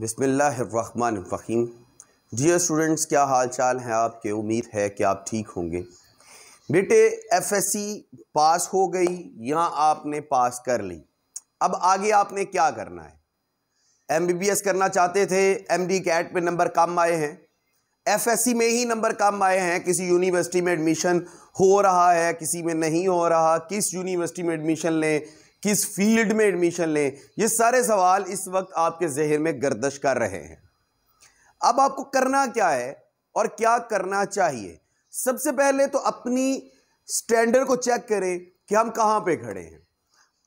बिसमीम dear students क्या हाल चाल हैं आपके उम्मीद है कि आप ठीक होंगे बेटे एफएससी पास हो गई या आपने पास कर ली अब आगे आपने क्या करना है एमबीबीएस करना चाहते थे एमडी कैट में नंबर कम आए हैं एफएससी में ही नंबर कम आए हैं किसी यूनिवर्सिटी में एडमिशन हो रहा है किसी में नहीं हो रहा किस यूनिवर्सिटी में एडमिशन लें किस फील्ड में एडमिशन लें ये सारे सवाल इस वक्त आपके जहर में गर्दश कर रहे हैं अब आपको करना क्या है और क्या करना चाहिए सबसे पहले तो अपनी स्टैंडर्ड को चेक करें कि हम कहाँ पे खड़े हैं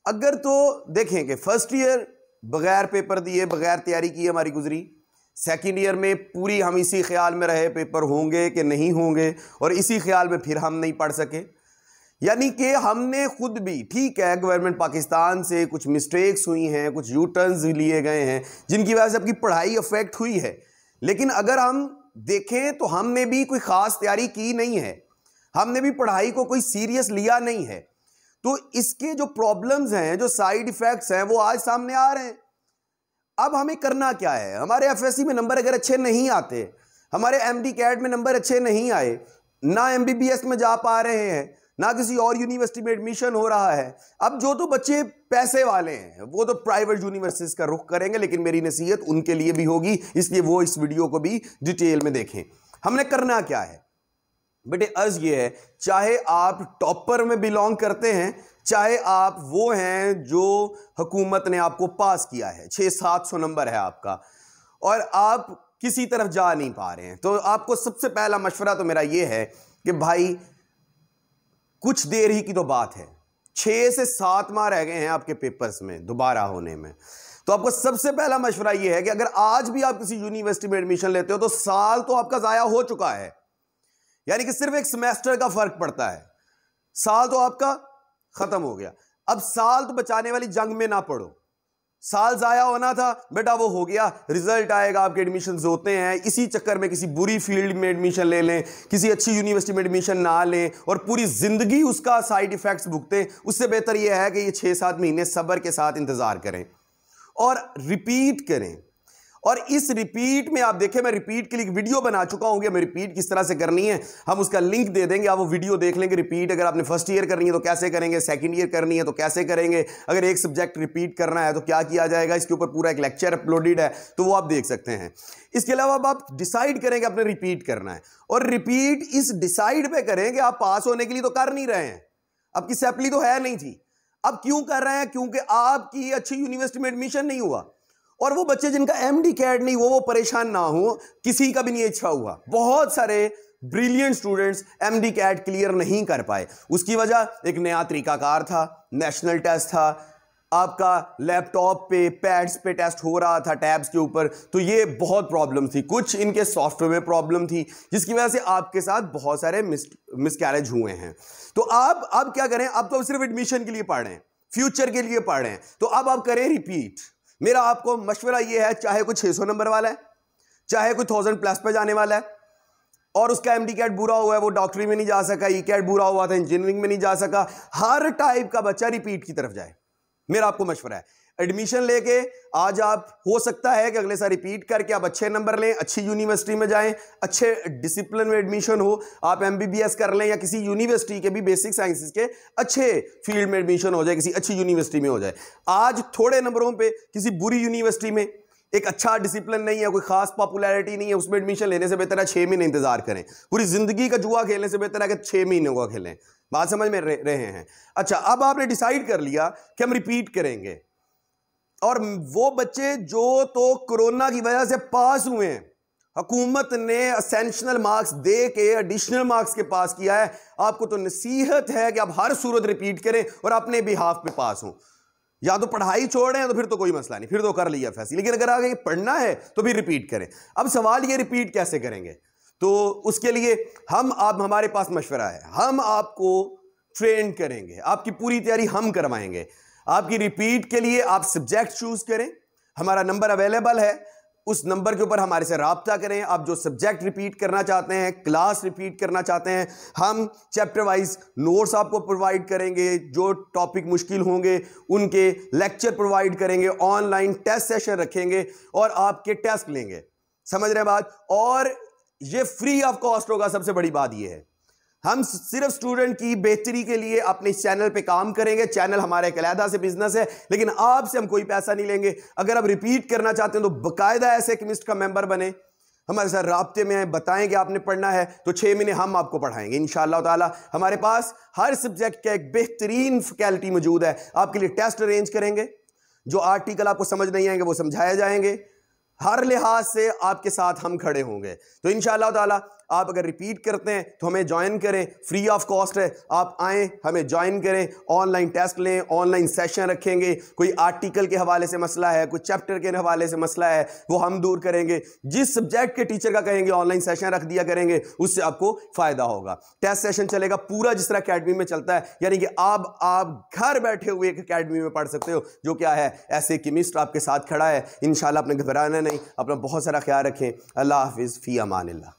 अगर तो देखें कि फर्स्ट ईयर बगैर पेपर दिए बगैर तैयारी की हमारी गुजरी सेकेंड ईयर में पूरी हम इसी ख्याल में रहे पेपर होंगे कि नहीं होंगे और इसी ख्याल में फिर हम नहीं पढ़ सके यानी कि हमने खुद भी ठीक है गवर्नमेंट पाकिस्तान से कुछ मिस्टेक्स हुई हैं कुछ यू टर्न लिए गए हैं जिनकी वजह से आपकी पढ़ाई अफेक्ट हुई है लेकिन अगर हम देखें तो हमने भी कोई ख़ास तैयारी की नहीं है हमने भी पढ़ाई को कोई सीरियस लिया नहीं है तो इसके जो प्रॉब्लम्स हैं जो साइड इफ़ेक्ट्स हैं वो आज सामने आ रहे हैं अब हमें करना क्या है हमारे एफएससी में नंबर अगर अच्छे नहीं आते हमारे एमडी कैट में नंबर अच्छे नहीं आए ना एमबीबीएस में जा पा रहे हैं ना किसी और यूनिवर्सिटी में एडमिशन हो रहा है अब जो तो बच्चे पैसे वाले हैं वो तो प्राइवेट यूनिवर्सिटीज का रुख करेंगे लेकिन मेरी नसीहत उनके लिए भी होगी इसलिए वो इस वीडियो को भी डिटेल में देखें हमने करना क्या है बेटे अर्ज ये है चाहे आप टॉपर में बिलोंग करते हैं चाहे आप वो हैं जो हुकूमत ने आपको पास किया है छः सात सौ नंबर है आपका और आप किसी तरफ जा नहीं पा रहे हैं तो आपको सबसे पहला मशवरा तो मेरा ये है कि भाई कुछ देर ही की तो बात है छः से सात माह रह गए हैं आपके पेपर्स में दोबारा होने में तो आपको सबसे पहला मशवरा यह है कि अगर आज भी आप किसी यूनिवर्सिटी में एडमिशन लेते हो तो साल तो आपका ज़ाया हो चुका है यानी कि सिर्फ एक सेमेस्टर का फर्क पड़ता है साल तो आपका ख़त्म हो गया अब साल तो बचाने वाली जंग में ना पड़ो साल ज़ाया होना था बेटा वो हो गया रिजल्ट आएगा आपके एडमिशन होते हैं इसी चक्कर में किसी बुरी फील्ड में एडमिशन ले लें किसी अच्छी यूनिवर्सिटी में एडमिशन ना लें और पूरी ज़िंदगी उसका साइड इफ़ेक्ट्स भुगतें उससे बेहतर यह है कि ये छः सात महीने सब्र के साथ इंतज़ार करें और रिपीट करें और इस रिपीट में आप देखें मैं रिपीट के लिए वीडियो बना चुका हूं मैं रिपीट किस तरह से करनी है हम उसका लिंक दे देंगे आप वो वीडियो देख लेंगे रिपीट अगर आपने फर्स्ट ईयर करनी है तो कैसे करेंगे सेकेंड ईयर करनी है तो कैसे करेंगे अगर एक सब्जेक्ट रिपीट करना है तो क्या किया जाएगा इसके ऊपर पूरा एक लेक्चर अपलोडेड है तो वो आप देख सकते हैं इसके अलावा अब आप डिसाइड करेंगे आपने रिपीट करना है और रिपीट इस डिसाइड पर करेंगे आप पास होने के लिए तो कर नहीं रहे हैं आपकी सैपली तो है नहीं थी अब क्यों कर रहे हैं क्योंकि आपकी अच्छी यूनिवर्सिटी में एडमिशन नहीं हुआ और वो बच्चे जिनका एम डी कैड नहीं वो वो परेशान ना हो किसी का भी नहीं इच्छा हुआ बहुत सारे brilliant students MDCAT clear नहीं कर पाए उसकी वजह एक नया तरीकाकार था नेशनल टेस्ट था आपका लैपटॉप पे पैड्स पे टेस्ट हो रहा था टैब्स के ऊपर तो ये बहुत प्रॉब्लम थी कुछ इनके सॉफ्टवेयर में प्रॉब्लम थी जिसकी वजह से आपके साथ बहुत सारे मिस मिसकैरेज हुए हैं तो आप अब क्या करें तो अब तो आप सिर्फ एडमिशन के लिए पढ़ रहे हैं फ्यूचर के लिए पढ़ रहे हैं तो अब आप करें रिपीट मेरा आपको मशवरा ये है चाहे कोई सौ नंबर वाला है चाहे कोई थाउजेंड प्लस पे जाने वाला है और उसका एम डी कैट बुरा हुआ है वो डॉक्टरी में नहीं जा सका ई e कैट बुरा हुआ था इंजीनियरिंग में नहीं जा सका हर टाइप का बच्चा रिपीट की तरफ जाए मेरा आपको मशवरा है एडमिशन लेके आज आप हो सकता है कि अगले साल रिपीट करके आप अच्छे नंबर लें अच्छी यूनिवर्सिटी में जाएं अच्छे डिसिप्लिन में एडमिशन हो आप एमबीबीएस कर लें या किसी यूनिवर्सिटी के भी बेसिक साइंसेस के अच्छे फील्ड में एडमिशन हो जाए किसी अच्छी यूनिवर्सिटी में हो जाए आज थोड़े नंबरों पर किसी बुरी यूनिवर्सिटी में एक अच्छा डिसिप्लिन नहीं है कोई खास पॉपुलैरिटी नहीं है उसमें एडमिशन लेने से बेहतर है छः महीने इंतजार करें पूरी जिंदगी का जुआ खेलने से बेहतर है कि छः महीने का खेलें बात समझ में रहे हैं अच्छा अब आपने डिसाइड कर लिया कि हम रिपीट करेंगे और वो बच्चे जो तो कोरोना की वजह से पास हुए हैं हकूमत ने असेंशनल मार्क्स दे के एडिशनल मार्क्स के पास किया है आपको तो नसीहत है कि आप हर सूरत रिपीट करें और अपने बिहाफ पे पास हों या तो पढ़ाई छोड़ रहे हैं तो फिर तो कोई मसला नहीं फिर तो कर लिया फैसला लेकिन अगर आगे पढ़ना है तो भी रिपीट करें अब सवाल ये रिपीट कैसे करेंगे तो उसके लिए हम आप हमारे पास मशवरा है हम आपको ट्रेन करेंगे आपकी पूरी तैयारी हम करवाएंगे आपकी रिपीट के लिए आप सब्जेक्ट चूज करें हमारा नंबर अवेलेबल है उस नंबर के ऊपर हमारे से रबता करें आप जो सब्जेक्ट रिपीट करना चाहते हैं क्लास रिपीट करना चाहते हैं हम चैप्टर वाइज नोट्स आपको प्रोवाइड करेंगे जो टॉपिक मुश्किल होंगे उनके लेक्चर प्रोवाइड करेंगे ऑनलाइन टेस्ट सेशन रखेंगे और आपके टेस्ट लेंगे समझ रहे बात और ये फ्री ऑफ कॉस्ट होगा सबसे बड़ी बात यह है हम सिर्फ स्टूडेंट की बेहतरी के लिए अपने इस चैनल पे काम करेंगे चैनल हमारे एक अलहदा से बिजनेस है लेकिन आपसे हम कोई पैसा नहीं लेंगे अगर आप रिपीट करना चाहते हैं तो बाकायदा ऐसे केमिस्ट का मेंबर बने हमारे साथ रबते में बताएं कि आपने पढ़ना है तो छः महीने हम आपको पढ़ाएंगे इन ताला हमारे पास हर सब्जेक्ट का एक बेहतरीन फैकल्टी मौजूद है आपके लिए टेस्ट अरेंज करेंगे जो आर्टिकल आपको समझ नहीं आएंगे वो समझाए जाएंगे हर लिहाज से आपके साथ हम खड़े होंगे तो इन ताला आप अगर रिपीट करते हैं तो हमें ज्वाइन करें फ्री ऑफ कॉस्ट है आप आएँ हमें ज्वाइन करें ऑनलाइन टेस्ट लें ऑनलाइन सेशन रखेंगे कोई आर्टिकल के हवाले से मसला है कोई चैप्टर के हवाले से मसला है वो हम दूर करेंगे जिस सब्जेक्ट के टीचर का कहेंगे ऑनलाइन सेशन रख दिया करेंगे उससे आपको फ़ायदा होगा टेस्ट सेशन चलेगा पूरा जिस तरह अकेडमी में चलता है यानी कि आप आप घर बैठे हुए एक अकेडमी में पढ़ सकते हो जो क्या है ऐसे केमिस्ट आपके साथ खड़ा है इन अपने घबराना नहीं अपना बहुत सारा ख्याल रखें अल्लाह हाफिज़ फ़ी अमान